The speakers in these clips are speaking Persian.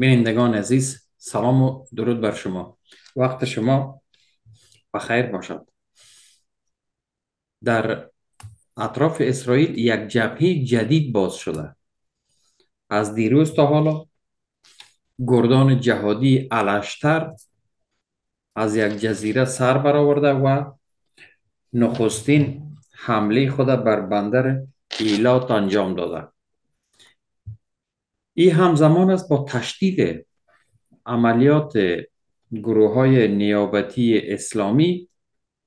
بینندگان عزیز سلام و درود بر شما وقت شما بخیر باشد در اطراف اسرائیل یک جبهه جدید باز شده از دیروز تا حالا گردان جهادی علشتر از یک جزیره سر برآورده و نخستین حمله خود بر بندر ایلات انجام داده این همزمان است با تشدید عملیات گروه های نیابتی اسلامی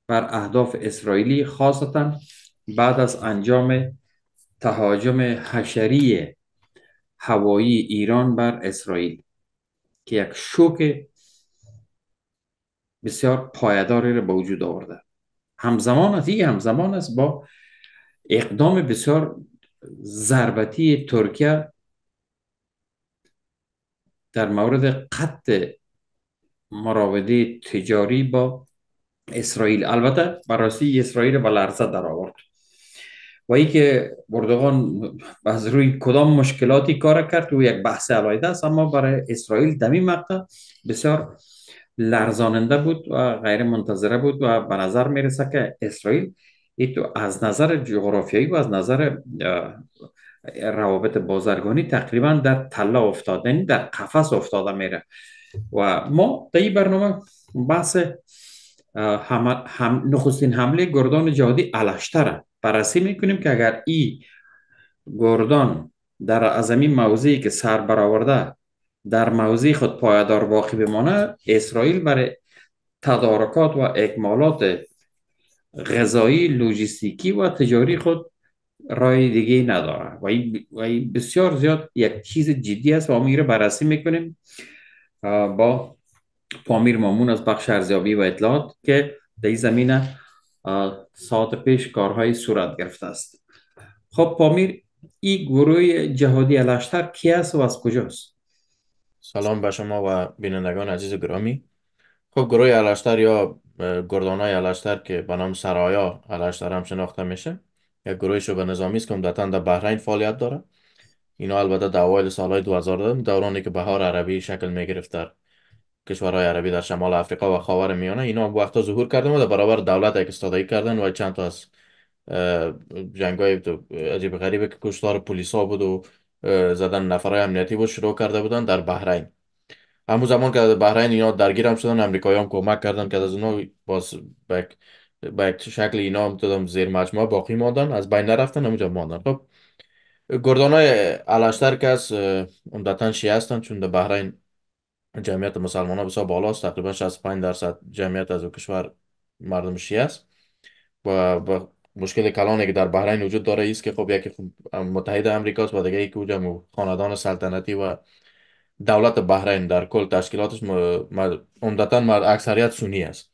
بر اهداف اسرائیلی خاصتا بعد از انجام تهاجم حشری هوایی ایران بر اسرائیل که یک شوک بسیار پایداری را به وجود آورده همزمان است همزمان است با اقدام بسیار ضربتی ترکیه در مورد قطع مراوده تجاری با اسرائیل البته بررسی اسرائیل به لرزه در آورد و ای که بردگان از روی کدام مشکلاتی کار کرد و یک بحث علایده است اما برای اسرائیل دمی مقطع بسیار لرزاننده بود و غیر منتظره بود و به نظر میرسه که اسرائیل ای تو از نظر جغرافیایی و از نظر روابط بازرگانی تقریبا در تله افتاده یعنی در قفس افتاده میره و ما در این برنامه بحث هم, نخستین حمله گردان جهادی علشتر بررسی میکنیم که اگر این گردان در از این موضعی که سر برآورده در موضع خود پایدار باقی بمانه اسرائیل برای تدارکات و اکمالات غذایی لوجستیکی و تجاری خود رای دیگه نداره و این, و این بسیار زیاد یک چیز جدی است و ما میره بررسی میکنیم با پامیر مامون از بخش ارزیابی و اطلاعات که در این زمینه ساعت پیش کارهای صورت گرفته است خب پامیر این گروه جهادی الاشتر کی است و از کجاست سلام به شما و بینندگان عزیز گرامی خب گروه الاشتر یا گردانای الاشتر که بنام نام سرایا الاشتر هم شناخته میشه یک گروه به نظامی است که عمدتاً در بحرین فعالیت داره اینا البته در اوایل سالهای 2000 دورانی که بهار عربی شکل می گرفت در کشورهای عربی در شمال آفریقا و خاور میانه اینا وقتا ظهور کردن و در برابر دولت یک کردن و چند تا از جنگای عجیب غریبه که کشتار پلیسا بود و زدن نفرهای امنیتی بود شروع کرده بودن در بحرین همون زمان که در بحرین اینا درگیر هم شدن امریکایی هم کمک کردن که از اونا باز بک به یک شکل اینا هم دادم زیر مجموعه باقی ماندن از بین نرفتن اونجا ماندن خب گردان های علشتر که از عمدتا شیعه هستن چون در بحرین جمعیت مسلمان ها بسیار بالاست تقریبا 65 درصد جمعیت از کشور مردم شیعه است و, مشکل کلانی که در بحرین وجود داره است که خب یکی خب، متحد است و دیگه یکی وجود خاندان سلطنتی و دولت بحرین در کل تشکیلاتش عمدتا اکثریت سنی است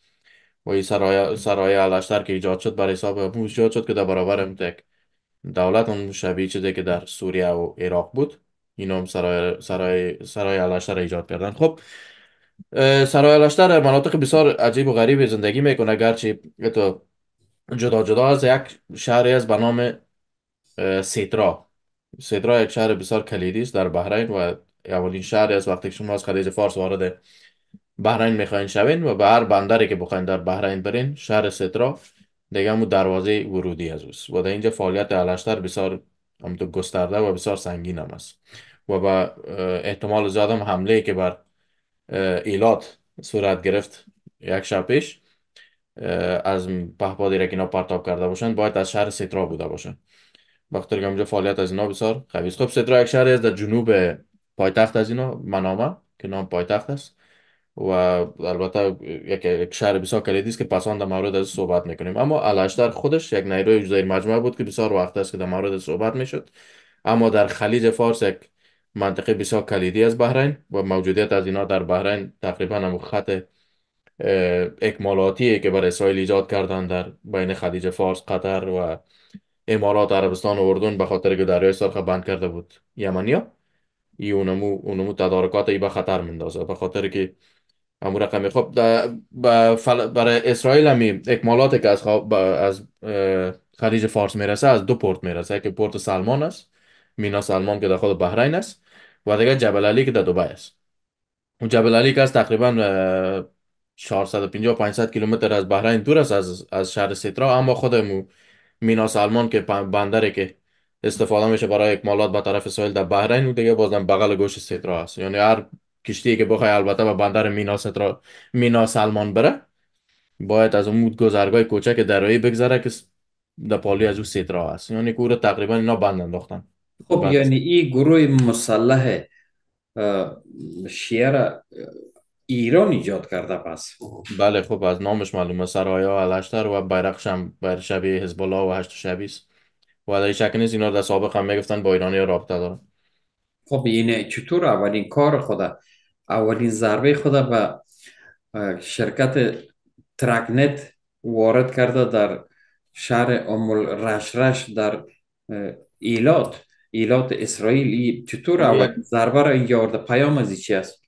و سرایه, سرای علشتر که ایجاد شد برای حساب ایجاد شد که در برابر تک دولت اون شبیه چیزی که در سوریه و عراق بود این هم سرای سرای سرای ایجاد کردن خب سرای مناطق بسیار عجیب و غریب زندگی میکنه گرچه تو جدا جدا از یک شهری از به نام سیترا سیترا یک شهر بسیار کلیدی است در بحرین و اولین شهری است وقتی که شما از خلیج فارس وارد بحرین میخواین شوین و به هر بندری که بخواین در بحرین برین شهر سترا دیگه همون دروازه ورودی از اوست و در اینجا فعالیت علشتر بسیار تو گسترده و بسیار سنگین هم است و به احتمال زیاد هم حمله که بر ایلات صورت گرفت یک شب پیش از پهپادی را که اینا پرتاب کرده باشند باید از شهر سترا بوده باشند وقتی که اونجا فعالیت از اینا بسیار خبیز خب سترا یک شهر است در جنوب پایتخت از اینا منامه که نام پایتخت است و البته یک شهر بسیار کلیدی است که پسان در مورد از صحبت میکنیم اما الاشتر خودش یک نیروی جزایر مجموعه بود که بسیار وقت است که در مورد صحبت میشد اما در خلیج فارس یک منطقه بسیار کلیدی از بحرین و موجودیت از اینا در بحرین تقریبا هم خط اکمالاتی که بر اسرائیل ایجاد کردن در بین خلیج فارس قطر و امارات عربستان و اردن به خاطر که دریای سرخ بند کرده بود یمنیا ای اونمو اونمو تدارکات ای به خطر مندازه به خاطر که همون رقمی خب برای اسرائیل همی اکمالات که از, خواب از خلیج فارس میرسه از دو پورت میرسه که پورت سلمان است مینا سلمان که در خود بحرین است و دیگه جبل علی که در دبی است جبل علی که از تقریبا 450 500 کیلومتر از بحرین دور است از از شهر سیترا اما خود مینا سلمان که بندره که استفاده میشه برای اکمالات به طرف ساحل در بحرین و دیگه بازم بغل گوش سیترا است یعنی هر کشتی که بخوای البته به بندر مینا سترا مینا سلمان بره باید از اون گذرگاه کوچک درایی بگذره که در پالی از او سترا هست یعنی که تقریبا اینا بند انداختن خب یعنی این گروه مسلح شیعه ایران ایجاد کرده پس بله خب از نامش معلومه سرایا الاشتر و بیرقش هم بر شبیه حزب و هشت شبیه است و در شک نیست اینا در سابق هم میگفتن با ایرانی رابطه دارن خب اینه یعنی چطور اولین کار خوده اولین ضربه خود به شرکت ترکنت وارد کرده در شهر رش رشرش در ایلات ایلات اسرائیل چطور خب اول ضربه را یارده پیام از چی است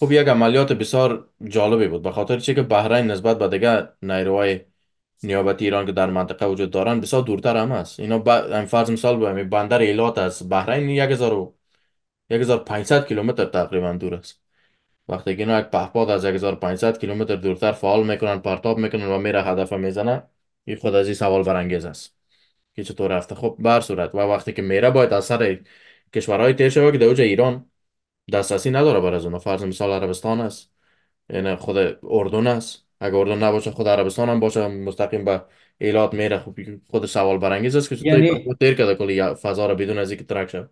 خب یک عملیات بسیار جالبی بود بخاطر خاطر چه که بحرین نسبت به دیگه نیروهای نیابتی ایران که در منطقه وجود دارن بسیار دورتر هم است اینا این فرض مثال بایم بندر ایلات از بحرین 1000 1500 کیلومتر تقریبا دور است وقتی که اینا یک پهپاد از 1500 کیلومتر دورتر فعال میکنن پرتاب میکنن و میره هدف میزنه این خود از این سوال برانگیز است که چطور رفته خب بر صورت و وقتی که میره باید از سر کشورهای تیر شوه که دوجه ایران دسترسی نداره بر از فرض مثال عربستان است یعنی خود اردن است اگر اردن نباشه خود عربستان هم باشه مستقیم به ایلات میره خب خود سوال برانگیز است که چطور یعنی... تیر کرده کلی فضا را بدون از ترک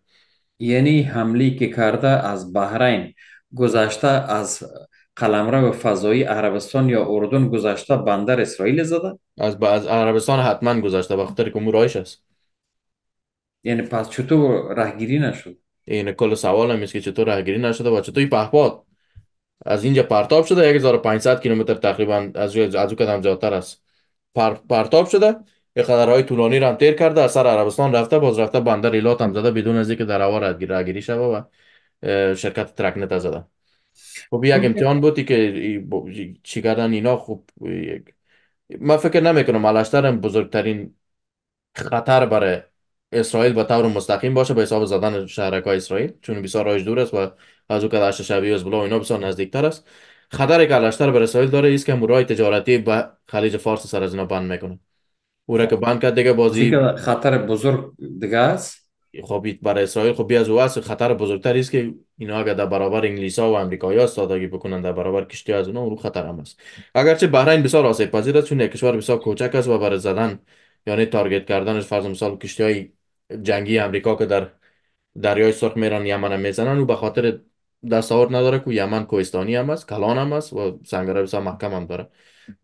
یعنی حملی که کرده از بحرین گذشته از و فضایی عربستان یا اردن گذشته بندر اسرائیل زده از از عربستان حتما گذشته بخطر که رایش است یعنی پس چطور رهگیری نشد این یعنی کل سوال هم که چطور رهگیری نشده و چطور پهپاد از اینجا پرتاب شده 1500 کیلومتر تقریبا از از او قدم زیادتر است پر، پرتاب شده یک قدرهای طولانی را تیر کرده از سر عربستان رفته باز رفته بندر ایلات هم زده بدون از اینکه در هوا رهگیری شده و شرکت ترک زده. زدن خب یک امتحان بودی که چی کردن اینا خوب ما فکر نمیکنم هم بزرگترین خطر برای اسرائیل به طور مستقیم باشه به حساب زدن شهرک های اسرائیل چون بسیار رایش دور است و از او که شبیه از بلا اینا بسیار نزدیکتر است خطر که علشتر برای اسرائیل داره است که مورای تجارتی به خلیج فارس سر از اینا بند میکنه او را خب. که بند کرد دیگه بازی خطر بزرگ دیگه است خب برای اسرائیل خب از واسه خطر بزرگتر است که اینا اگر در برابر انگلیس ها و امریکایی ها سادگی بکنن در برابر کشتی از اونا رو خطر هم است اگرچه بحرین بسیار آسیب پذیر است چون یک کشور بسیار کوچک است و برای زدن یعنی تارگت کردنش فرض مثال کشتی های جنگی امریکا که در دریای سرخ میران یمن هم میزنن و به خاطر دستاورد نداره که یمن کوهستانی هم است کلان هم است و سنگره بسیار محکم هم داره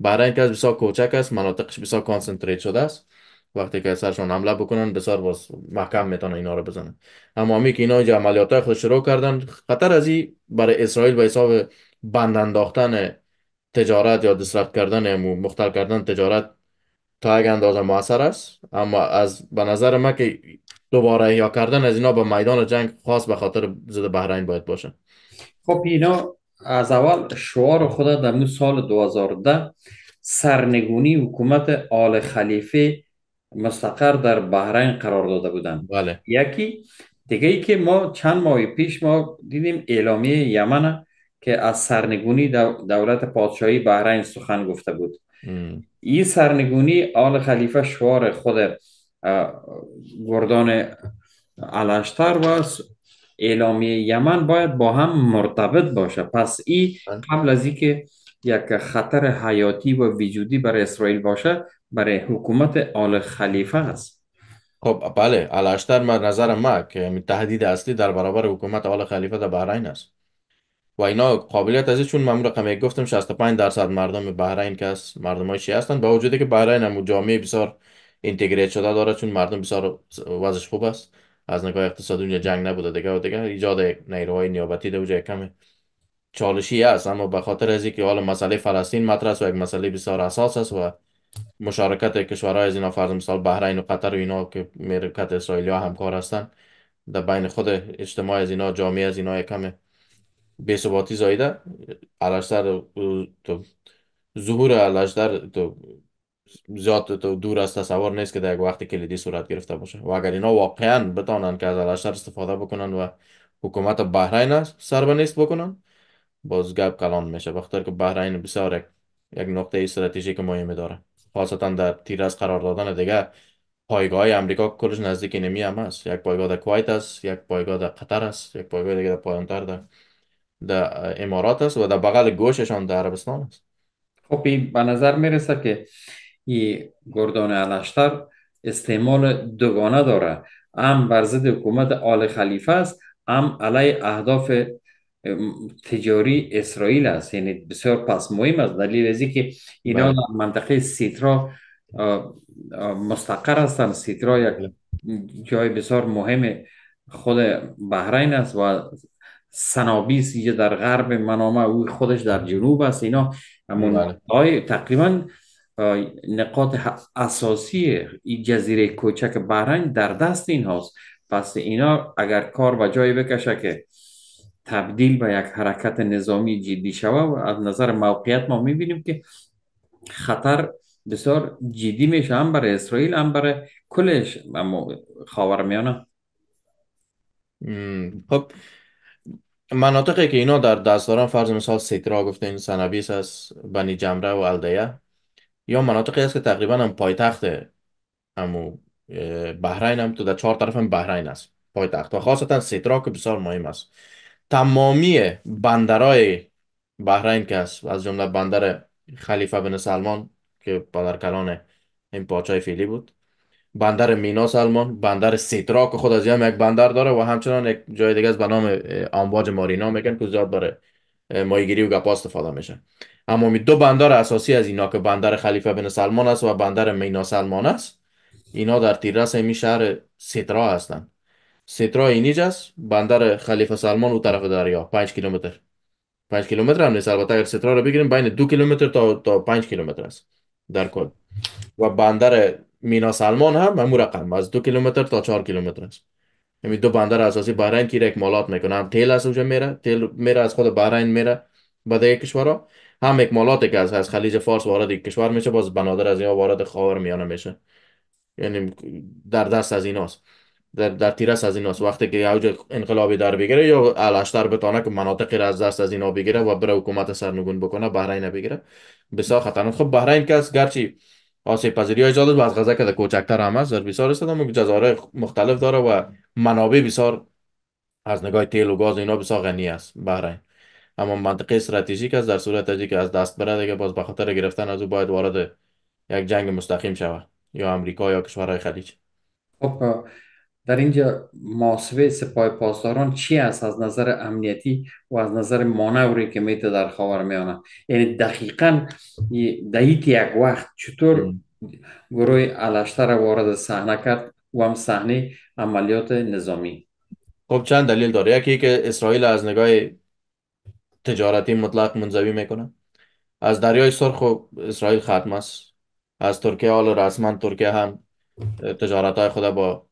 بحرین که بسیار کوچک است مناطقش بسیار کانسنتریت شده است وقتی که سرشون حمله بکنن بسیار باز محکم میتونه اینا رو بزنن اما همی که اینا اینجا عملیات خود شروع کردن خطر از این برای اسرائیل به حساب بند انداختن تجارت یا دسترفت کردن مختل کردن تجارت تا اگه اندازه موثر است اما از به نظر من که دوباره یا کردن از اینا به میدان جنگ خاص به خاطر زد بحرین باید باشه خب اینا از اول شعار خود در سال 2010 سرنگونی حکومت آل خلیفه مستقر در بحرین قرار داده بودند بله. یکی دیگه ای که ما چند ماه پیش ما دیدیم اعلامیه یمن که از سرنگونی دولت پادشاهی بحرین سخن گفته بود این سرنگونی آل خلیفه شوار خود گردان علشتر و اعلامیه یمن باید با هم مرتبط باشه پس این قبل از اینکه یک خطر حیاتی و وجودی برای اسرائیل باشه برای حکومت آل خلیفه است خب بله الاشتر من نظر ما که تهدید اصلی در برابر حکومت آل خلیفه در بحرین است و اینا قابلیت از چون من رقم گفتم 65 درصد مردم بحرین که است مردم های شیعه هستند با وجودی که بحرین هم جامعه بسیار اینتگریت شده داره چون مردم بسیار وضعش خوب است از نگاه اقتصادی اونجا جنگ نبوده دیگه و دیگه ایجاد نیروهای نیابتی ده اونجا کمه. چالشی است اما به خاطر از اینکه حالا مسئله فلسطین مطرح است و یک مسئله بسیار اساس است و مشارکت کشورهای از اینا فرض مثال بحرین و قطر و اینا که مملکت اسرائیلیا همکار هستن در بین خود اجتماع از اینا جامعه از اینا کم بی‌ثباتی زایده علشتر تو ظهور علشتر تو زیاد تو دور از تصور نیست که در یک وقت کلیدی صورت گرفته باشه و اگر اینا واقعا بتانن که از علشتر استفاده بکنن و حکومت بحرین سر به نیست بکنن باز گپ کلان میشه بخاطر که بحرین بسیار یک نقطه استراتژیک مهمی داره خاصتا در تیر از قرار دادن دیگه پایگاه های امریکا کلش نزدیک نمی هم است یک پایگاه در کویت است یک پایگاه در قطر است یک پایگاه دیگه در پایانتر در امارات است و در بغل گوششان در عربستان است خب این به نظر میرسه که این گردان علشتر استعمال دوگانه داره هم بر حکومت آل خلیفه است هم علی اهداف تجاری اسرائیل است یعنی بسیار پس مهم است دلیل از که اینا بله. منطقه سیترا مستقر هستند سیترا یک جای بسیار مهم خود بحرین است و سنابیس یه در غرب منامه او خودش در جنوب است اینا همون بله. تقریبا نقاط اساسی این جزیره کوچک بحرین در دست این پس اینا اگر کار و جایی بکشه که تبدیل به یک حرکت نظامی جدی شوه و از نظر موقعیت ما میبینیم که خطر بسیار جدی میشه هم برای اسرائیل هم برای کلش خاورمیانه خب مناطقی که اینا در دست دارن فرض مثال سیترا گفتین سنبیس است بنی جمره و الدیه یا مناطقی است که تقریبا هم پایتخت هم بحرین هم تو در چهار طرف هم بحرین است پایتخت و خاصتا سیترا که بسیار مهم است تمامی بندرهای بحرین که است از جمله بندر خلیفه بن سلمان که کلان این پادشاه فیلی بود بندر مینا سلمان بندر سیترا که خود از هم یک بندر داره و همچنان یک جای دیگه از به نام امواج مارینا میگن که زیاد برای و گپا استفاده میشه اما می دو بندر اساسی از اینا که بندر خلیفه بن سلمان است و بندر مینا سلمان است اینا در تیرس می شهر سیترا هستند سترا اینیج است بندر خلیفه سلمان او طرف دریا 5 کیلومتر 5 کیلومتر هم نیست البته اگر سترا رو بگیریم بین 2 کیلومتر تا تا 5 کیلومتر است در کل و بندر مینا سلمان هم همون رقم از 2 کیلومتر تا 4 کیلومتر است یعنی دو بندر اساسی بحرین که مالات میکنه هم تیل از اونجا میره تیل میره از خود بحرین میره به دیگه کشورها هم اکمالاتی که از از خلیج فارس وارد کشور میشه باز بنادر از اینا وارد خاور میانه میشه یعنی در دست از ایناست در, در تیرس از این وقتی که اوج انقلابی در بگیره یا الاشتر بتانه که مناطقی را از دست از اینا بگیره و بره حکومت سرنگون بکنه بحرین بگیره بسیار خطرناک خب بحرین که از گرچه آسیب پذیری ایجاد و از غذا که کوچکتر هم هست در بسیار است اما جزایر مختلف داره و منابع بسیار از نگاه تیل و گاز اینا بسیار غنی است بحرین اما منطقه استراتژیک است در صورت که از دست بره دیگه باز به خاطر گرفتن از او باید وارد یک جنگ مستقیم شود یا امریکا یا کشورهای خلیج خب در اینجا محاسبه سپاه پاسداران چی است از نظر امنیتی و از نظر مانوری که میته در خاور میانه یعنی دقیقا دقیق یک وقت چطور گروه علشتر وارد صحنه کرد و هم صحنه عملیات نظامی خب چند دلیل داره یکی که اسرائیل از نگاه تجارتی مطلق منظوی میکنه از دریای سرخ و اسرائیل ختم است از ترکیه حالا رسما ترکیه هم تجارت های خود با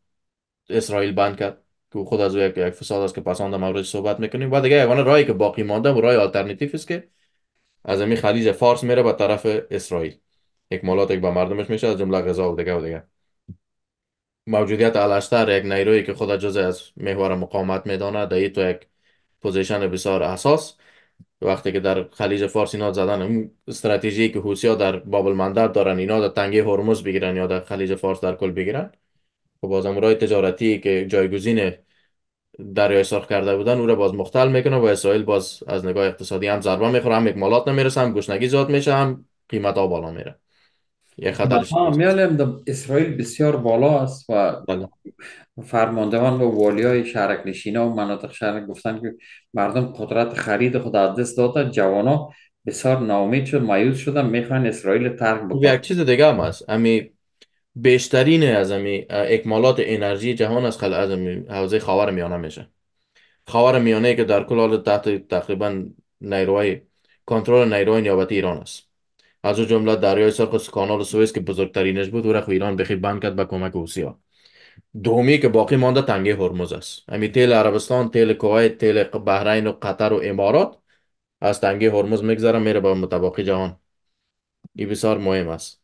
اسرائیل بند کرد که خود از یک, یک فساد است که پسند در صحبت میکنیم و دیگه یگانه رای که باقی مانده و رای آلترناتیو است که از می خلیج فارس میره به طرف اسرائیل اکمالات یک به مردمش میشه از جمله غذا و دیگه و دیگه موجودیت الاشتر یک نیرویی که خود جزء از محور مقاومت میدونه در تو یک پوزیشن بسیار اساس وقتی که در خلیج فارس اینا زدن اون استراتژی که حوثی‌ها در باب المندب دارن اینا در تنگه هرمز بگیرن یا در خلیج فارس در کل بگیرن و خب باز رای تجارتی که جایگزین دریای سرخ کرده بودن او را باز مختل میکنه و اسرائیل باز از نگاه اقتصادی هم ضربه میخوره هم اکمالات نمیرسه هم گشنگی زیاد میشه هم قیمت ها بالا میره یه خطر بله، اسرائیل بسیار بالا است و بله. فرماندهان و والی های شهرک ها و مناطق شهرک گفتن که مردم قدرت خرید خود از دست جوان ها بسیار نامید شد مایوس شدن میخوان اسرائیل ترک خب، بکنن یک چیز دیگه هم هست امی بیشترین از اکمالات انرژی جهان از خل... از حوزه خاور میانه میشه خاور میانه که در کل حال تحت تقریبا نیروهای کنترل نیروهای نیابتی ایران است از جمله دریای سرخ و کانال سوئیس که بزرگترینش بود او را ایران بخی بند کرد به کمک روسیه دومی که باقی مانده تنگه هرمز است امی تیل عربستان تیل کویت تیل بحرین و قطر و امارات از تنگه هرمز میگذره میره به متباقی جهان این بسیار مهم است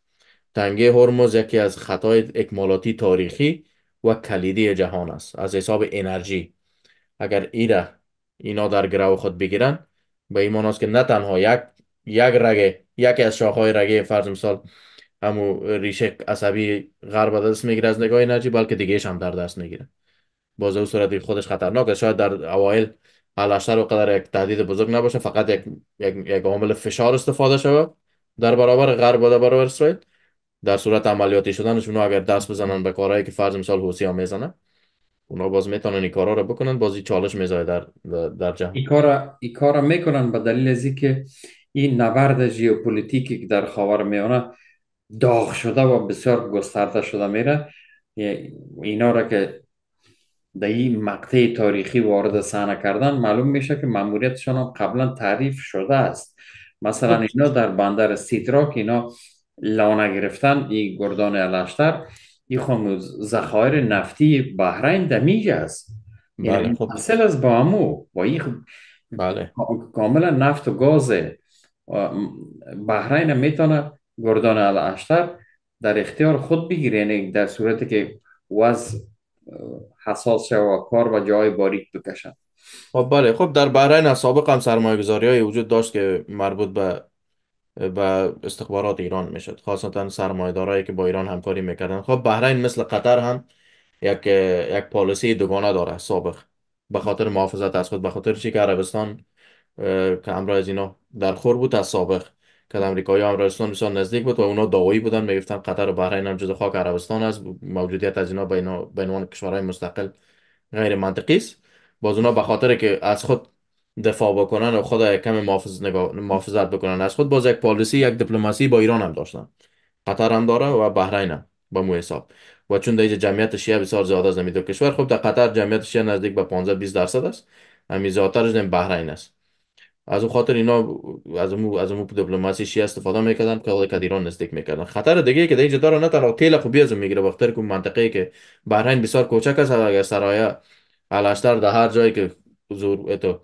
تنگه هرمز یکی از خطای اکمالاتی تاریخی و کلیدی جهان است از حساب انرژی اگر ایره اینا در گرو خود بگیرن به ایمان است که نه تنها یک یک رگه یکی از شاخهای رگه فرض مثال امو ریشه عصبی غرب دست میگیره از نگاه انرژی بلکه دیگهش هم در دست میگیره باز او صورت خودش خطرناک است شاید در اوایل الاشتر و قدر یک تهدید بزرگ نباشه فقط یک یک, یک عامل فشار استفاده شود در برابر غرب و در برابر اسرائیل در صورت عملیاتی اونا اگر دست بزنن به کارهایی که فرض مثال حوسی ها میزنه اونا باز میتونن این کارا رو بکنن بازی چالش میزای در در جهان این کارا کارا میکنن به دلیل از که این نبرد ژئوپلیتیکی که در خاور میانه داغ شده و بسیار گسترده شده میره اینا را که در این مقطع تاریخی وارد صحنه کردن معلوم میشه که ماموریتشان هم قبلا تعریف شده است مثلا اینا در بندر سیدراک اینا لانه گرفتن این گردان الاشتر این خونگو زخایر نفتی بحرین دمیج است یعنی بله یعنی خب. اصل از با امو با این بله. کاملا نفت و گاز بحرین میتونه گردان الاشتر در اختیار خود بگیره یعنی در صورت که وضع حساس شد و کار و جای باریک بکشن خب بله خب در بحرین سابق هم سرمایه گذاری های وجود داشت که مربوط به و استخبارات ایران میشد خاصتا سرمایدارایی که با ایران همکاری میکردن خب بحرین مثل قطر هم یک یک پالیسی دوگانه داره سابق به خاطر محافظت از خود به خاطر چی که عربستان که امرای از اینا در خور بود از سابق که امریکایی و عربستان بسیار نزدیک بود و اونا دعوایی بودن میگفتن قطر و بحرین هم جز خاک عربستان است موجودیت از اینا به عنوان کشورهای مستقل غیر منطقی است باز اونا به خاطر که از خود دفاع بکنن و خود کم محافظ محافظت بکنن از خود باز یک پالیسی یک دیپلماسی با ایران هم داشتن قطر هم داره و بحرین هم با مو حساب و چون دیگه جمعیت شیعه بسیار زیاد از نمیدو کشور خب در قطر جمعیت شیعه نزدیک به 15 20 درصد است همین زیادترش نیم بحرین است از اون خاطر اینا از اون از اون دیپلماسی شیعه استفاده میکردن که که ایران نزدیک میکردن خطر دیگه که دیگه داره نه تنها تیل خوبی از میگیره وقتی که منطقه ای که بحرین بسیار کوچک است اگر سرایا الاشتر در هر جایی که حضور اتو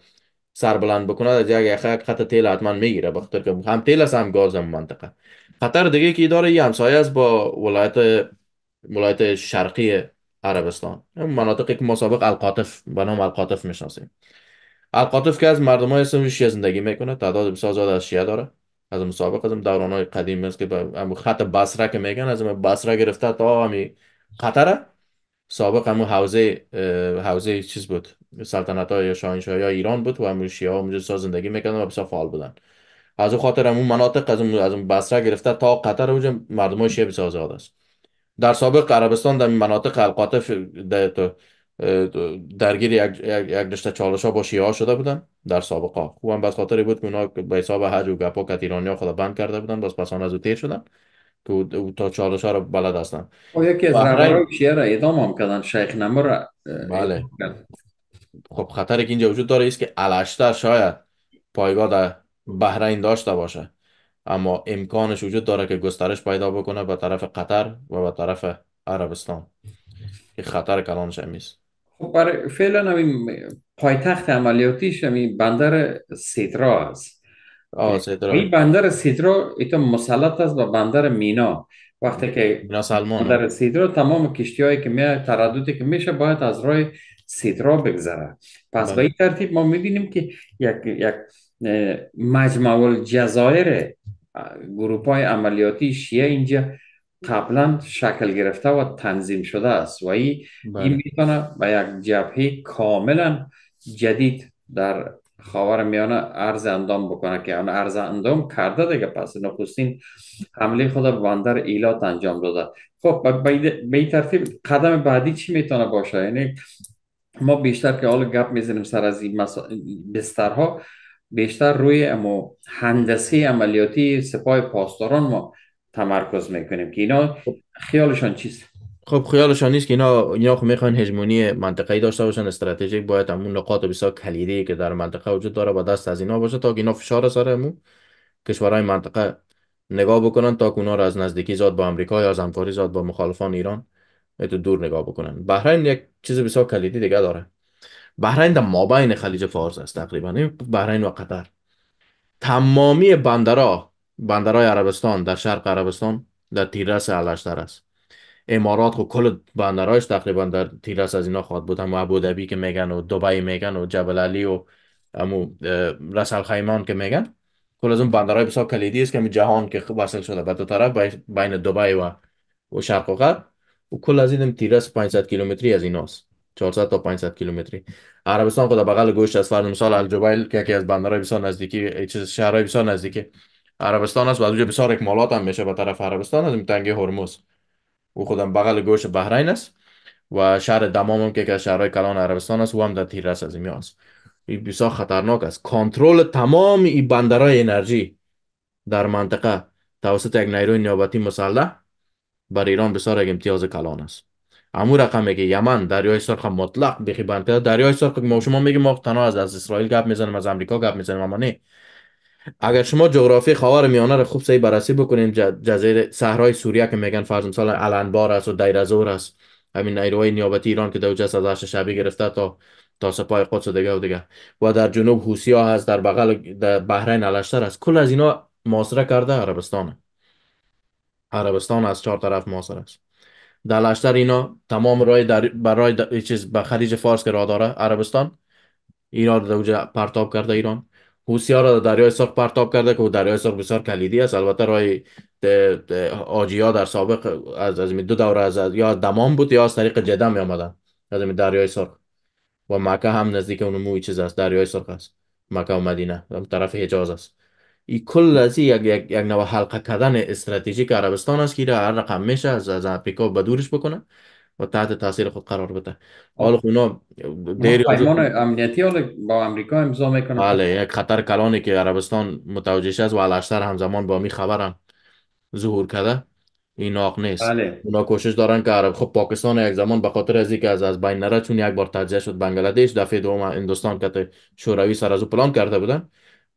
بلند بکنه در جای خط خط تیل حتما میگیره بخاطر که هم تیل است هم گاز هم منطقه خطر دیگه که داره یه همسایه هست با ولایت ولایت شرقی عربستان مناطقی که مسابق القاطف به نام القاطف میشناسیم القاطف که از مردم های اسم شیعه زندگی میکنه تعداد بسیار زیاد از شیعه داره از مسابق از دوران های قدیم است که خط بصره که میگن از بصره گرفته تا همی قطره سابق همون حوزه حوزه چیز بود سلطنت های یا های ایران بود و شیعه ها اونجا زندگی میکردن و بسیار فعال بودن از خاطر همون مناطق از اون از گرفته تا قطر اونجا مردم های شیعه بسیار زیاد است در سابق عربستان در مناطق القاطف درگیر یک یک دسته چالش ها با شیعه شده بودن در سابقا خوبم هم بس خاطر بود که اونا به حساب حج و گپا ایرانی ها خدا بند کرده بودن باز پسان از او تیر شدن تو تا چالش ها رو بلد هستن او خب، یکی از رو روسیه را ادام هم کردن شیخ نمر بله خب خطر که اینجا وجود داره است که الاشتر شاید پایگاه در بحرین داشته باشه اما امکانش وجود داره که گسترش پیدا بکنه به طرف قطر و به طرف عربستان که خطر کلانش همیست خب برای فعلا همین پایتخت عملیاتیش همین بندر سیترا است یعنی این بندر سیدرا ایتا مسلط است به بندر مینا وقتی که مینا سلمان بندر سیدرا تمام کشتی هایی که میاد ترددی که میشه باید از راه سیدرا بگذره پس به این ترتیب ما میبینیم که یک یک مجموع الجزایر گروپ های عملیاتی شیعه اینجا قبلا شکل گرفته و تنظیم شده است و این بله. میتونه به یک جبهه کاملا جدید در خاور میانه عرض اندام بکنه که اون عرض اندام کرده دیگه پس نخستین حمله خود به بندر ایلات انجام داده خب به این ترتیب قدم بعدی چی میتونه باشه یعنی ما بیشتر که حالا گپ میزنیم سر از این بسترها بیشتر روی اما هندسه عملیاتی سپاه پاسداران ما تمرکز میکنیم که اینا خب. خیالشان چیست خب خیالشان نیست که اینا اینا خب میخوان هژمونی منطقه‌ای داشته باشن استراتژیک باید همون نقاط بسیار کلیدی که در منطقه وجود داره با دست از اینا باشه تا اینا فشار سر مو کشورهای منطقه نگاه بکنن تا اونا رو از نزدیکی زاد با آمریکا یا از همکاری زاد با مخالفان ایران تو دور نگاه بکنن بحرین یک چیز بسیار کلیدی دیگه داره بحرین در مابین خلیج فارس است تقریبا بحرین و قطر تمامی بندرها بندرهای عربستان در شرق عربستان در تیرس الاشتر است امارات و خب کل بندرهایش تقریبا در تیرس از اینا خواهد بود همو ابودبی که میگن و دبی میگن و جبل علی و همو رسل خیمان که میگن کل از اون بندرهای بسیار کلیدی است که جهان که وصل شده به دو طرف بین دبی و و شرق و غرب و کل از این تیرس 500 کیلومتری از ایناست 400 تا 500 کیلومتری عربستان خود بغل گوشت از فرد مثال الجبیل که یکی از بندرهای بسیار نزدیکی چیز شهرهای بسیار نزدیکی عربستان است و از اونجا بسیار اکمالات هم میشه به طرف عربستان از تنگه هرمز او خودم بغل گوش بحرین است و شهر دمام هم که که شهرهای کلان عربستان است و هم در تیررس از این است این بسیار خطرناک است کنترل تمام این بندرهای انرژی در منطقه توسط یک نیروی نیابتی مسلح بر ایران بسیار یک امتیاز کلان است امو رقمی که یمن دریای سرخ مطلق بخی بنده دریای سرخ ما شما میگیم ما تنها از, اسرائیل گپ میزنیم از امریکا گپ میزنیم اما نه اگر شما جغرافی خاور میانه رو خوب صحیح بررسی بکنین جزیره صحرای سوریه که میگن فرض مثال الانبار است و دیرزور است همین نیروهای نیابتی ایران که دوجه از هشت شبیه گرفته تا تا سپاه قدس و دیگه و دیگه و در جنوب حوسی هست در بغل در بحرین علشتر است کل از اینا محاصره کرده عربستان عربستان از چهار طرف محاصره است در علشتر اینا تمام رای در برای چیز به خلیج فارس که راه داره عربستان ایران رو پرتاب کرده ایران ها را در دریای سرخ پرتاب کرده که دریای سرخ بسیار کلیدی است البته رای آجیا در سابق از از دو دوره از, از یا دمام بود یا از طریق جده می آمدن از دریای سرخ و مکه هم نزدیک اونو موی چیز است دریای سرخ است مکه و مدینه طرف حجاز است این کل از یک یک یک نوع حلقه کردن استراتژیک عربستان است که هر رقم میشه از از اپیکا به بکنه و تحت تاثیر خود قرار بده حالا خونا خب دیر پیمان امنیتی حالا با امریکا امضا میکنه بله یک خطر کلانی که عربستان متوجه است و الاشتر همزمان با می خبرم ظهور کرده این حق نیست بله. اونا کوشش دارن که عرب خب پاکستان یک زمان به خاطر از اینکه از از بین نره چون یک بار تجزیه شد بنگلادش دفعه دوم هندوستان که شوروی سر از پلان کرده بودن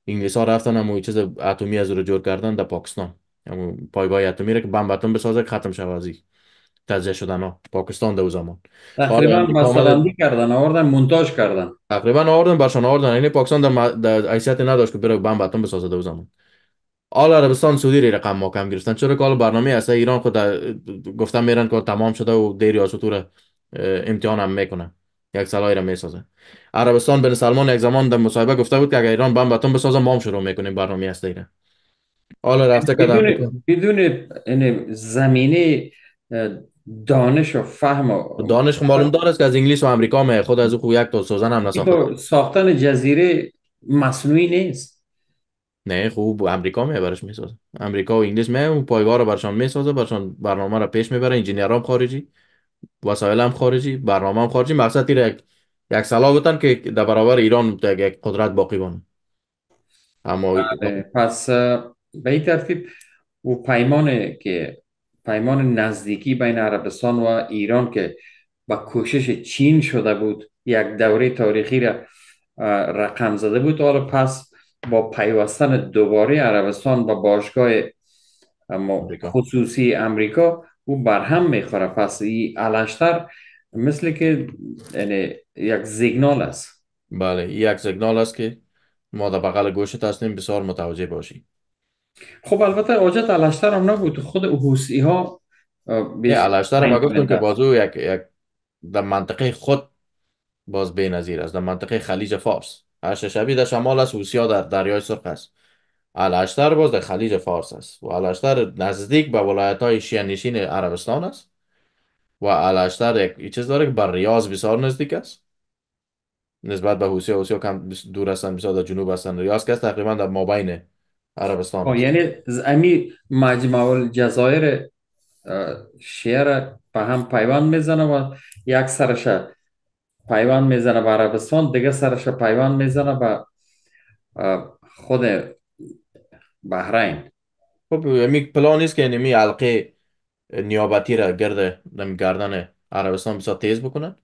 انگلیس ها رفتن هم چیز اتمی از رو جور کردن در پاکستان همون یعنی پایگاه اتمی را که بمب اتم بسازه ختم شوازی تجزیه شدن ها پاکستان دو زمان تقریبا مثلا کردن آوردن مونتاژ کردن تقریبا آوردن برشان آوردن این یعنی پاکستان در عیسیت نداشت که بره بم بتون بسازه دو زمان حال عربستان سعودی ری رقم ما کم گرفتن چرا که آل برنامه هست ایران خود گفتم میرن که تمام شده و دیری از امتحان هم میکنه یک سلاحی را میسازه عربستان بن سلمان یک زمان در مصاحبه گفته بود که اگر ایران بم بتون بسازه ما هم شروع میکنیم برنامه هست ایران حالا رفته بدون, بدون یعنی زمینه دانش و فهم و دانش خب معلوم دارست که از انگلیس و امریکا می خود از او یک تا سوزن هم ساختن جزیره مصنوعی نیست نه خوب امریکا می برش می امریکا و انگلیس می اون پایگاه رو برشان میسازه برشان برنامه رو پیش میبره هم خارجی وسایل هم خارجی برنامه هم خارجی مقصد یک یک سلا بودن که در برابر ایران یک قدرت باقی بانه اما بله، پس به این ترتیب و پیمان که پیمان نزدیکی بین عربستان و ایران که با کوشش چین شده بود یک دوره تاریخی را رقم زده بود حالا پس با پیوستن دوباره عربستان با باشگاه خصوصی امریکا او برهم میخوره پس ای علشتر مثل که یعنی یک زیگنال است بله یک زیگنال است که ما در بغل گوشت هستیم بسیار متوجه باشیم خب البته آجت علشتر هم نبود خود حوسی ها علشتر ما گفتم که بازو یک یک در منطقه خود باز بین نظیر است در منطقه خلیج فارس هشت شبیه در شمال است حوسی ها در دریای سرخ است علشتر باز در خلیج فارس است و علشتر نزدیک به ولایت های شیعنشین عربستان است و علشتر یک چیز داره که بر ریاض بسیار نزدیک است نسبت به حوسی حوسی کم دور هستند بسیار در جنوب هستند ریاض که تقریبا در مابین عربستان یعنی امی مجمع الجزایر شعر به هم پیوند میزنه و یک سرش پیوند میزنه به عربستان دیگه سرش پیوند میزنه به خود بحرین خب امی پلان نیست که یعنی امی علقه نیابتی را گرد گردن عربستان بسیار تیز بکنن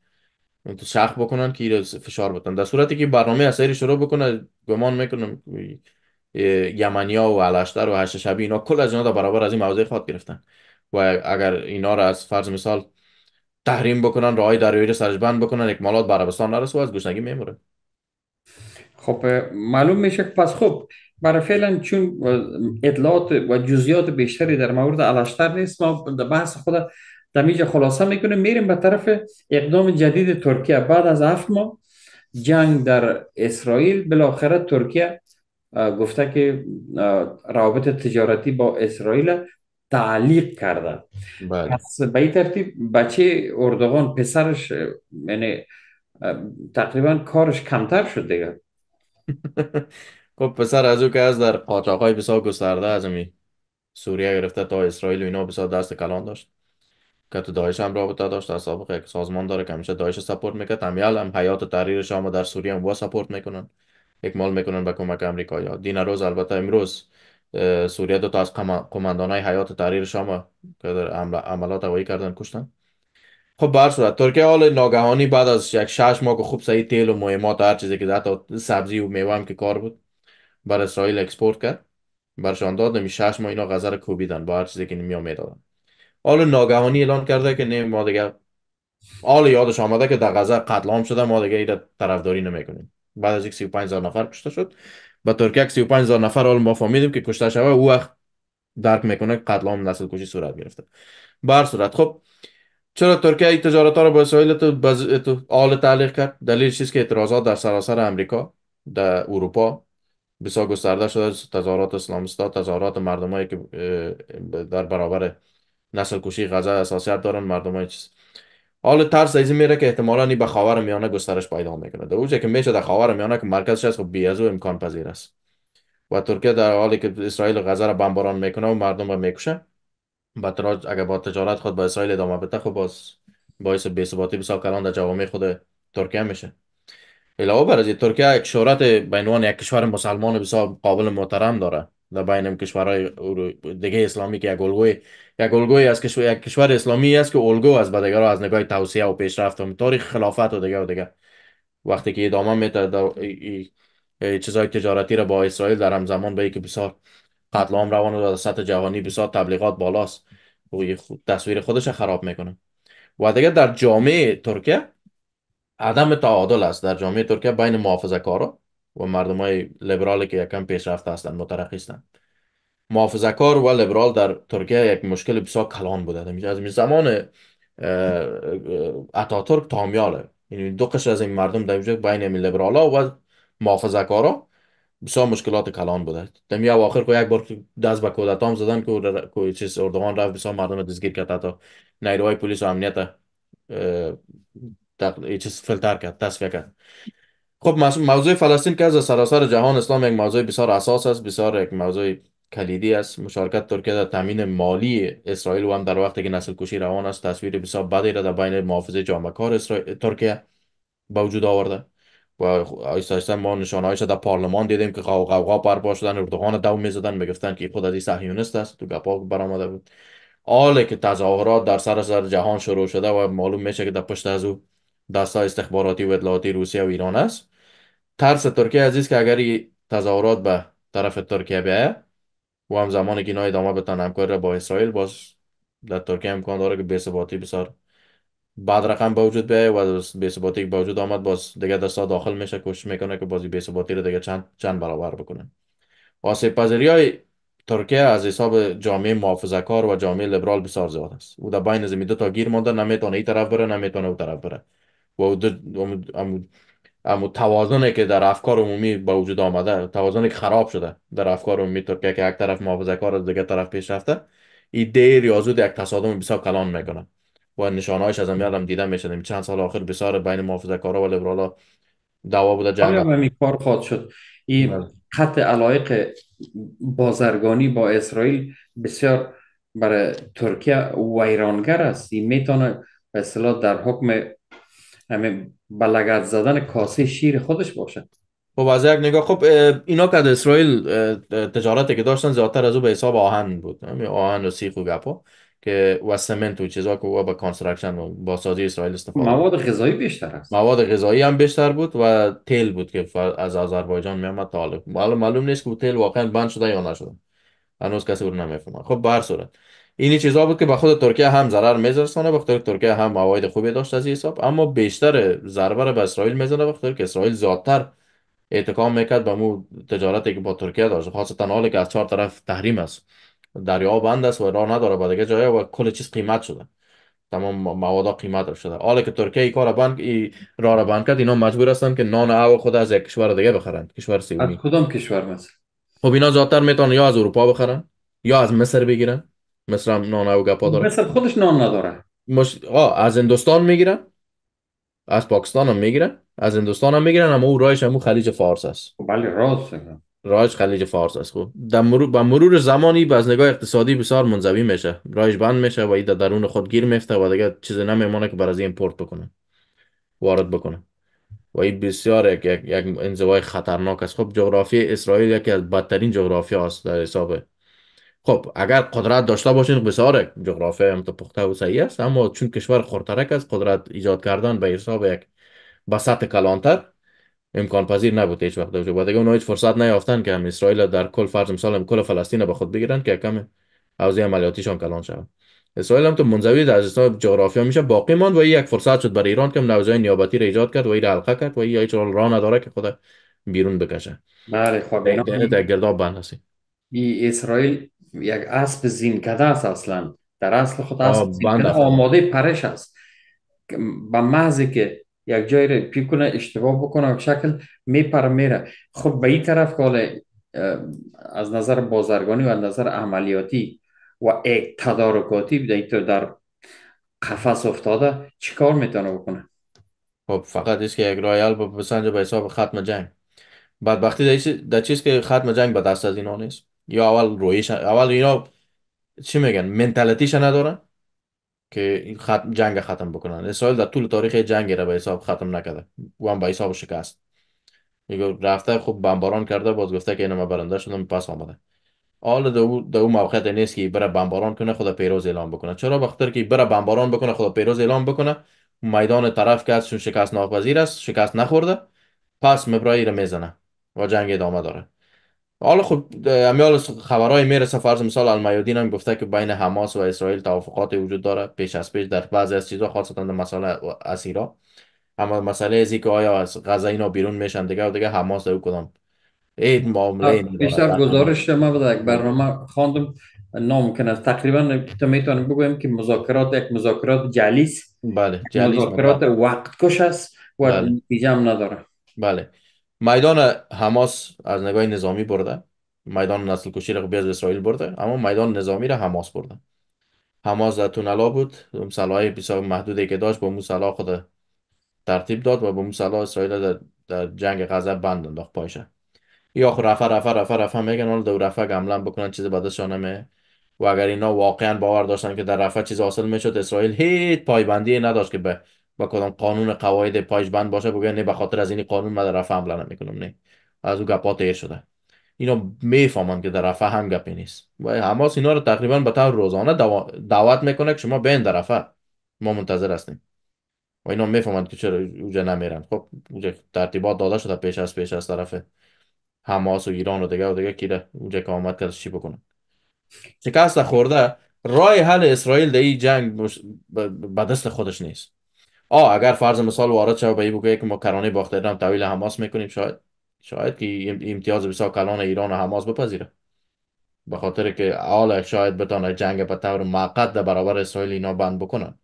تو سخت بکنن که فشار بتن در صورتی که برنامه از شروع بکنه گمان میکنم یمنیا و الاشتر و هشت شبی اینا کل از اینا در برابر از این موضع خواهد گرفتن و اگر اینا را از فرض مثال تحریم بکنن راهی در را سرش بکنن اکمالات به عربستان نرسه و از گشنگی میموره خب معلوم میشه که پس خب برای فعلا چون اطلاعات و جزیات بیشتری در مورد علاشتر نیست ما بحث خود در اینجا خلاصه میکنیم میریم به طرف اقدام جدید ترکیه بعد از هفت ماه جنگ در اسرائیل بالاخره ترکیه گفته که روابط تجارتی با اسرائیل تعلیق کرده بله. پس به این ترتیب بچه اردوغان پسرش یعنی تقریبا کارش کمتر شد دیگه خب پسر از او که از در قاچاق های بسیار گسترده از امی سوریه گرفته تا اسرائیل و اینا بسیار دست کلان داشت که تو داعش هم رابطه داشت در سابقه یک سازمان داره که همیشه دایش سپورت میکرد همیال هم حیات تحریرش هم در سوریه هم با سپورت میکنن اکمال میکنن به کمک امریکایی دینا روز البته امروز سوریه دو تا از کماندان های حیات تحریر شما که در عملات هوایی کردن کشتن خب بر صورت ترکیه حال ناگهانی بعد از یک شش ماه که خوب صحیح تیل و مهمات هر چیزی که حتی سبزی و میوه هم که کار بود بر اسرائیل اکسپورت کرد برشان داد نمی شش ماه اینا غزه رو کوبیدن با هر چیزی که نمی میدادن حالا ناگهانی اعلان کرده که نه ما دیگه حال یادش آمده که در غزه قتل عام شده ما دیگه طرفداری نمیکنیم بعد از یک 35000 نفر کشته شد و ترکیه 35000 نفر حال ما فهمیدیم که کشته شده او وقت درک میکنه که قتل عام نسل کشی صورت گرفته بر صورت خب چرا ترکیه ای تجارت ها رو با اسرائیل تو بز... آل تعلیق کرد دلیل چیز که اعتراضات در سراسر امریکا در اروپا بسیار گسترده شده تظاهرات اسلامستا تظاهرات مردمایی که در برابر نسل کشی غذا اساسیت دارن مردمای حالا ترس از میره که احتمالا این به خاور میانه گسترش پیدا میکنه در اوجه که میشه در خاور میانه که مرکزش هست خب بی امکان پذیر است و ترکیه در حالی که اسرائیل و غزه را بمباران میکنه و مردم را میکشه با اگر با تجارت خود با اسرائیل ادامه بده خب باز باعث بی بسیار کلان در جوامه خود ترکیه میشه علاوه بر از ترکیه یک شهرت به عنوان یک کشور مسلمان بسیار قابل محترم داره در بین کشورهای دیگه اسلامی که یک الگوی یک الگوی از کشور یک اسلامی است که الگو از بدگرا از نگاه توسعه و پیشرفت هم تاریخ خلافت و دیگه و دیگه وقتی که ادامه میته چیزهای تجارتی را با اسرائیل در همزمان به که بسیار قتل عام روان و در سطح جهانی بسیار تبلیغات بالاست و تصویر خودش خراب میکنه و دیگه در جامعه ترکیه عدم تعادل است در جامعه ترکیه بین محافظه کارا و مردم های لبرالی که یکم پیشرفت هستند مترقی هستند محافظه کار و لبرال در ترکیه یک مشکل بسیار کلان بوده از زمان اتاتورک تامیاله یعنی دو قشر از این مردم در بین این لبرال ها و محافظه ها بسیار مشکلات کلان بوده و آخر که یک بار دست به کودت هم زدن که چیز اردوان رفت بسیار مردم دزگیر کرد تا نیروهای پلیس و امنیت ایچیز فلتر کرد تصفیه کرد خب موضوع فلسطین که از سراسر جهان اسلام یک موضوع بسیار اساس است بسیار یک موضوع کلیدی است مشارکت ترکیه در تامین مالی اسرائیل و هم در وقتی که نسل کشی روان است تصویر بسیار بدی را در بین محافظه جامعه کار ترکیه به وجود آورده و آیسته ما ما هایش در پارلمان دیدیم که قوقا برپا شدن اردوغان دو میزدن میگفتن که خود از این صهیونیست است تو گپا برآمده بود آله که تظاهرات در سراسر سر جهان شروع شده و معلوم میشه که در پشت از او دستای استخباراتی و اطلاعاتی روسیه و ایران است ترس ترکیه از که اگر این تظاهرات به طرف ترکیه بیاید و هم زمانی که اینا ادامه بتن همکاری را با اسرائیل باز در ترکیه امکان داره که بی‌ثباتی بسار بعد رقم به وجود بیاید و بی‌ثباتی که به وجود آمد باز دیگه دستا داخل میشه کوشش میکنه که بازی بی‌ثباتی را دیگه چند چند برابر بکنه آسیب پذیری های ترکیه از حساب جامعه محافظه کار و جامعه لیبرال بسیار زیاد است او در بین زمین دو تا گیر مانده نمیتونه این طرف بره نمیتونه اون طرف بره و او اما توازنی که در افکار عمومی به وجود آمده توازنی که خراب شده در افکار عمومی ترکیه که یک طرف محافظه کار از دیگه طرف پیش رفته این دیر یا زود یک تصادم بسیار کلان میکنه و نشانهایش از امیال هم دیده میشه چند سال آخر بسیار بین محافظه کارا و لبرالا دعوا بوده جنگ آره، کار خواهد شد این بله. خط علایق بازرگانی با اسرائیل بسیار برای ترکیه ویرانگر است این میتونه به در حکم همه بلگت زدن کاسه شیر خودش باشه خب از یک نگاه خب اینا که در اسرائیل تجارتی که داشتن زیادتر از او به حساب آهن بود آهن و سیخ و گپا که و سمنت و چیزا که با کانسترکشن و با باسازی اسرائیل استفاده مواد غذایی بیشتر است مواد غذایی هم بیشتر بود و تیل بود که از آذربایجان می آمد حالا معلوم معلوم نیست که تیل واقعا بند شده یا نشده هنوز کسی رو نمیفهمه خب به هر صورت اینی چیزا بود که به خود ترکیه هم ضرر میزرسانه بخاطر ترکیه هم عواید خوبی داشت از حساب اما بیشتر ضربه را به اسرائیل میزنه بخاطر که اسرائیل زیادتر اعتکام میکرد به مو تجارتی که با ترکیه داشت خاصتا حالی که از چهار طرف تحریم است دریا بند است و راه نداره به دیگه جای و کل چیز قیمت شده تمام مواد قیمت شده حالا که ترکیه ای کار بند ای را را بند کرد اینا مجبور هستن که نان او خود از یک کشور دیگه بخرند کشور سیومی از کدام کشور مثلا خب اینا زیادتر میتونن یا از اروپا بخرن یا از مصر بگیرن مثلا هم نان و گپا داره مصر خودش نان نداره مش... آه از هندوستان میگیره از پاکستان هم میگیره از هندوستان هم میگیرن اما او رایش او خلیج فارس است بله خب، راست رایش خلیج فارس است خب در مرور با مرور زمانی به از نگاه اقتصادی بسیار منزوی میشه رایش بند میشه و این در درون خود گیر میفته و دیگه چیزی نمیمونه که برای ایمپورت بکنه وارد بکنه و این بسیار یک, یک, یک انزوای خطرناک است خب جغرافی اسرائیل یکی از بدترین جغرافی است در حساب خب اگر قدرت داشته باشین بسیار جغرافیا هم تو پخته و صحیح است اما چون کشور خورترک است قدرت ایجاد کردن به حساب یک بسط کلانتر امکان پذیر نبود هیچ وقت و دیگه اونها هیچ فرصت نیافتن که هم اسرائیل در کل فرض مثال هم کل فلسطین به خود بگیرن که کم حوزه عملیاتیشان کلان شود اسرائیل هم تو منزوی از حساب جغرافیا میشه باقی ماند و یک فرصت شد برای ایران که نوزای نیابتی را ایجاد کرد و این حلقه کرد و این هیچ راه نداره که خود بیرون بکشه بله خب در گرداب بند هستی اسرائیل یک اسب زینکده است اصلا در اصل خود اسب آماده پرش است به محضی که یک جایی رو اشتباه بکنه و شکل میپر میره خب به این طرف که از نظر بازرگانی و از نظر عملیاتی و تدارکاتی بده تو در قفص افتاده چیکار میتونه بکنه خب فقط ایست که یک رایل با به حساب ختم جنگ بدبختی در چیز که ختم جنگ به دست از اینا نیست یا اول رویش اول اینا چی میگن منتالیتیش نداره که خط جنگ ختم بکنن اسرائیل در طول تاریخ جنگ را به حساب ختم نکرده و هم به حساب شکست میگه رفته خوب بمباران کرده باز گفته که ما برنده شدم پس آمده حالا در او, موقع موقعیت نیست که بره بمباران کنه خدا پیروز اعلام بکنه چرا بخطر که بره بمباران بکنه خدا پیروز اعلام بکنه میدان طرف که ازشون شکست ناپذیر است شکست نخورده پس مبرایی را میزنه و جنگ ادامه داره حالا خب امیال خبرهای میرسه فرض مثال المیادین هم گفته که بین حماس و اسرائیل توافقات وجود داره پیش از پیش در بعضی از چیزها خاصتا در مسئله اسیرا اما مسئله ازی که آیا از اینا بیرون میشن دیگه و دیگه حماس رو کدام این معامله بیشتر گزارش ما بود یک برنامه خواندم ناممکن است تقریبا تو بگویم که مذاکرات یک مذاکرات جلیس بله جلیس مذاکرات وقت کش است و بله. نتیجه نداره بله میدان حماس از نگاه نظامی برده میدان نسل کشی رو از اسرائیل برده اما میدان نظامی را حماس برده حماس در تونلا بود سلاح بسیار محدودی که داشت با اون خود ترتیب داد و با اون سلاح اسرائیل در, در جنگ غزه بند انداخت پایشه یا خب رفع رفع رفع رفع میگن حالا در رفع عملا بکنن چیز به شانمه و اگر اینا واقعا باور داشتن که در رفع چیز حاصل میشد اسرائیل هیچ پایبندی نداشت که به با کدام قانون قواعد بند باشه بگه نه بخاطر از این قانون من در رفع حمله نمیکنم نه از او گپا تیر شده اینا میفهمند که در رفع هم گپی نیست و حماس اینا رو تقریبا به طور روزانه دعوت میکنه که شما بین در رفع ما منتظر هستیم و اینا میفهمند که چرا اوجا نمیرن خب اوجا ترتیبات داده شده پیش از پیش از طرف حماس و ایران و دیگه و دیگه کیره اونجا که آمد کرد چی بکنن شکست خورده رای حل اسرائیل در این جنگ به دست خودش نیست آه اگر فرض مثال وارد شود به این بگویه که ما کرانه باختری هم تحویل حماس میکنیم شاید شاید که امتیاز بسیار کلان ایران و حماس بپذیره به خاطر که حالا شاید بتانه جنگ به طور موقت در برابر اسرائیل اینا بند بکنن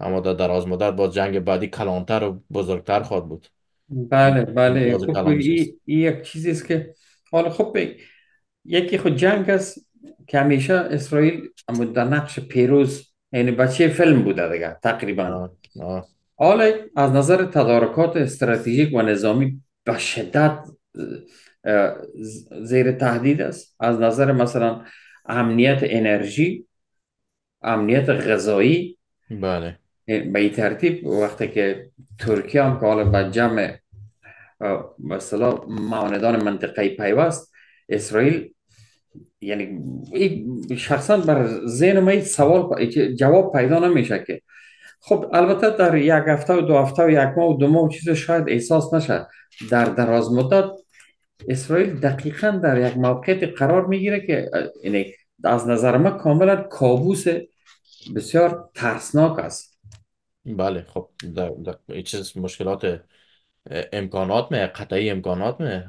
اما در دراز مدت باز جنگ بعدی کلانتر و بزرگتر خواهد بود بله بله خب، این یک چیزی است که حالا خب یکی خود جنگ است که همیشه اسرائیل در نقش پیروز یعنی بچه فلم بوده دیگه تقریبا حالا از نظر تدارکات استراتژیک و نظامی به شدت زیر تهدید است از نظر مثلا امنیت انرژی امنیت غذایی بله به این ترتیب وقتی که ترکیه هم که حالا به جمع مثلا معاندان منطقه پیوست اسرائیل یعنی شخصا بر ذهن ما سوال جواب پیدا نمیشه که خب البته در یک هفته و دو هفته و یک ماه و دو ماه چیز شاید احساس نشه در دراز مدت اسرائیل دقیقا در یک موقعیت قرار میگیره که یعنی از نظر ما کاملا کابوس بسیار ترسناک است بله خب در, چیز مشکلات امکانات مه قطعی امکانات مه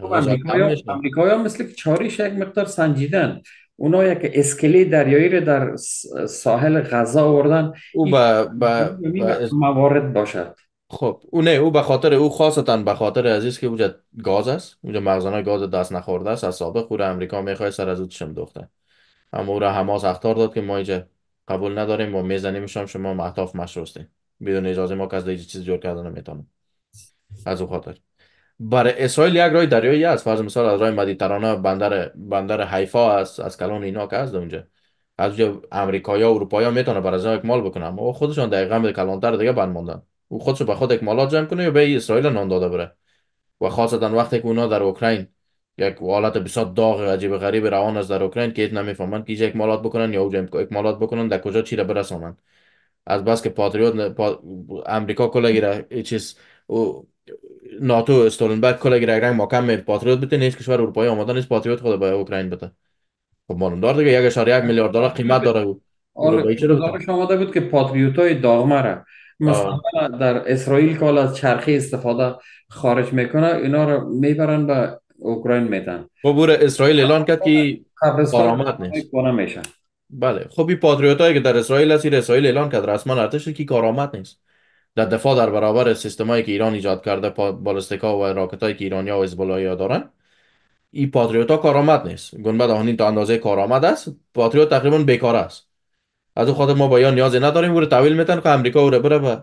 امریکای هم مثل که چاریش یک مقدار سنجیدن اونا یک اسکلی دریایی رو در ساحل غذا آوردن او با, با, موارد باشد خب او نه او به خاطر او خاصتا به خاطر عزیز که وجود گاز است اونجا مغزانه گاز دست نخورده است از سابق او امریکا میخواد سر از اوتشم دخته اما او را حماس اختار داد که ما اینجا قبول نداریم و میزنیم شما محتاف مشروستیم بدون اجازه ما کس دیگه چیز جور کردن میتونم از او خاطر برای اسرائیل یک راه دریایی است فرض مثال از راه مدیترانه بندر بندر حیفا است از کلان اینا که هست اونجا از اونجا امریکایا اروپایا میتونه برای زنا اکمال بکنن اما خودشان دقیقا به کلانتر دیگه بند ماندن او خودشو به خود اکمالات جمع کنه یا به اسرائیل نان داده بره و خاصتا وقتی که اونا در اوکراین یک حالت بسیار داغ عجیب غریب روان از در اوکراین که نمیفهمند که اکمالات بکنن یا اوجا اکمالات بکنن در کجا چی را برسانن از بس که پاتریوت امریکا کلا گیره چیز او ناتو استولنبرگ کل ما کم می پاتریوت بته نیست کشور اروپایی آمدن نیست پاتریوت خود باید اوکراین بده خب دار دیگه یک میلیارد دلار قیمت داره بود آره گزارش آمده بود که پاتریوت های داغمه را مثلا در اسرائیل کال از چرخی استفاده خارج میکنه اینا رو میبرن به اوکراین میدن خب بور اسرائیل اعلان کرد که کارآمد نیست بله خب این پاتریوت هایی که در اسرائیل هستی اسرائیل اعلان کرد رسما ارتش که کارآمد نیست در دفاع در برابر سیستمایی که ایران ایجاد کرده بالستیکا و راکتایی که ایرانیا و حزب دارن این پاتریوتا کارآمد نیست گنبد آهنین تا اندازه کارآمد است پاتریوت تقریبا بیکار است از اون خاطر ما با یا نیازی نداریم وره تحویل میتن که امریکا وره بره و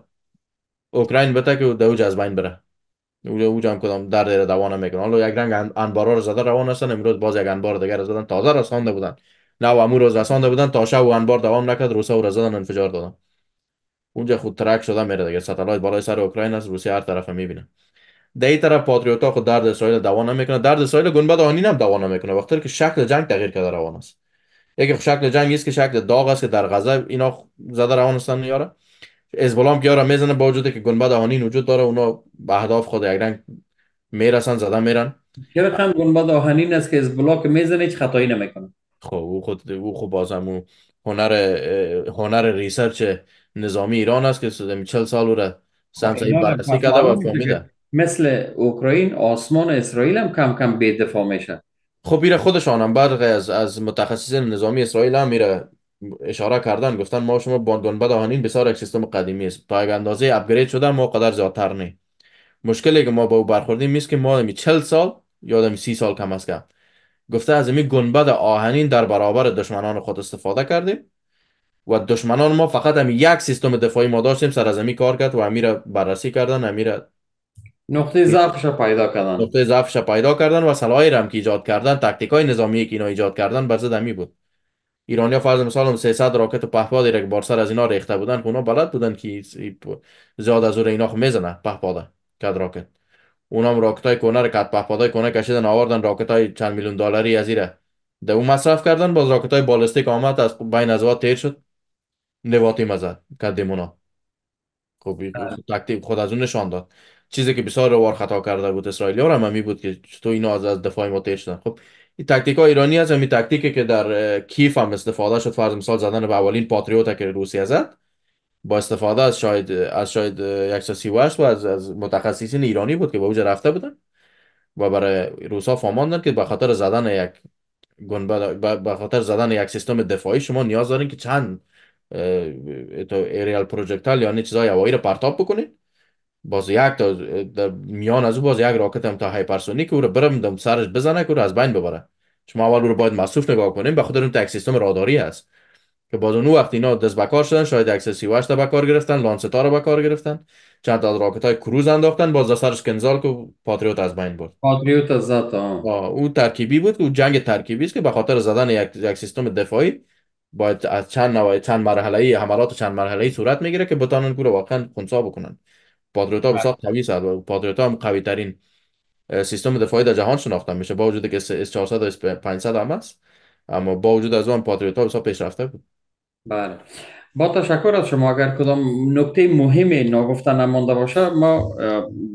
اوکراین بته که دو از بین بره اونجا هم کدام در دیر دوانه میکنه حالا یک رنگ انبارا رو زده روان هستن امروز باز یک انبار دیگر زدن تازه رسانده بودن نه و امروز رسانده بودن تا شب و انبار دوام نکرد روسا رو زدن انفجار دادن اونجا خود ترک شده میره دیگه ستلایت بالای سر اوکراین از روسیه هر طرفه میبینه در طرف پاتریوتا خود درد اسرائیل دوا نمیکنه درد اسرائیل گنبد آهنی هم دوا نمیکنه وقتی که شکل جنگ تغییر کرده روان است یکی شکل جنگ است که شکل داغ است که در غزه اینا زده روان هستن یاره حزب که میزنه با وجودی که گنبد آهنین وجود داره اونا به اهداف خود یک رنگ میرسن زده میرن چرا هم گنبد آهنین است که از بلاک میزنه هیچ خطایی نمیکنه خب او خود او خب بازم او هنر هنر ریسرچ نظامی ایران است که سده چل سال او را سمسایی بررسی کرده و فهمیده مثل اوکراین آسمان اسرائیل هم کم کم به دفاع میشه خب میره خودشان هم برق از, از متخصصین نظامی اسرائیل هم میره اشاره کردن گفتن ما شما بانگان آهنین بسیار یک سیستم قدیمی است تا اگر اندازه اپگرید شده ما قدر زیادتر نه مشکلی که ما با او برخوردیم میست که ما دمی چل سال دمی سی سال کم از کم گفته از گنبد آهنین در برابر دشمنان خود استفاده کردیم و دشمنان ما فقط هم یک سیستم دفاعی ما داشتیم سر از کار کرد و امیر بررسی کردن امیر نقطه ضعفش پیدا کردن نقطه ضعفش پیدا کردن و سلاحی هم که ایجاد کردن تاکتیکای نظامی که اینا ایجاد کردن بر ضد بود ایرانیا فرض مثال 300 راکت و پهپاد یک بار سر از اینا ریخته بودن اونا بلد بودن که زیاد از اون اینا میزنه پهپاده کد راکت اونا هم راکت کنه را کد پهپادای کنه کشیدن آوردن راکتای چند میلیون دلاری ازیره ده اون مصرف کردن باز راکتای بالستیک آمد از بین از تیر شد مزد ازد کدیمونا خب تاکتیک خود از اون نشان داد چیزی که بسیار روار خطا کرده بود اسرائیلی ها هم می بود که تو اینا از از دفاع ما تیش خب این تکتیک ها ایرانی هست همین تکتیکی که در کیف هم استفاده شد فرض مثال زدن به اولین پاتریوت که روسیه زد با استفاده از شاید از شاید 138 و از, از متخصصین ایرانی بود که به اوج رفته بودن و برای روسا فاماندن که به خاطر زدن یک به خاطر زدن یک سیستم دفاعی شما نیاز دارین که چند تو ایریال پروژکتال یا چیزای هوایی رو پرتاب بکنی باز یک تا میان از او باز یک راکت هم تا هایپرسونیک او رو برم سرش بزنه که او رو از بین ببره ما اول رو باید مصروف نگاه کنیم به خود اون تک سیستم راداری هست که باز اون وقت اینا دست بکار شدن شاید اکس سی واشت بکار کار گرفتن ها رو بکار گرفتن چند تا از راکت های کروز انداختن باز سرش کنزال که پاتریوت از بین برد پاتریوت از زد او ترکیبی بود او جنگ ترکیبی است که به خاطر زدن یک دفاعی باید از چند نوع چند مرحله ای حملات چند مرحله ای صورت میگیره که بتانن رو واقعا خونسا بکنن پادروتا بله. بسیار قوی است و پادروتا هم قوی ترین سیستم دفاعی در جهان شناخته میشه با وجود که اس 400 اس 500 هم است اما با وجود از اون پادروتا بسیار پیشرفته بود بله با تشکر از شما اگر کدام نکته مهمی ناگفته نمانده باشه ما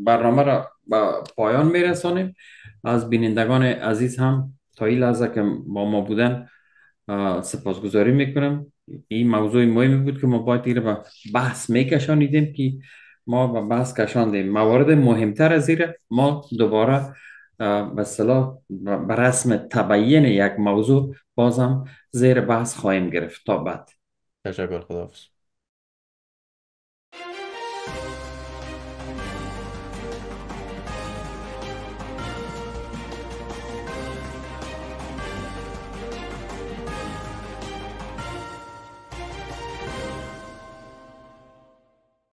برنامه را به پایان میرسانیم از بینندگان عزیز هم تا این لحظه که با ما بودن سپاسگزاری میکنم این موضوع مهمی بود که ما باید ایره به بحث میکشانیدیم که ما به بحث کشاندیم موارد مهمتر از ایره ما دوباره مثلا به رسم تبیین یک موضوع بازم زیر بحث خواهیم گرفت تا بعد تشکر خداحافظ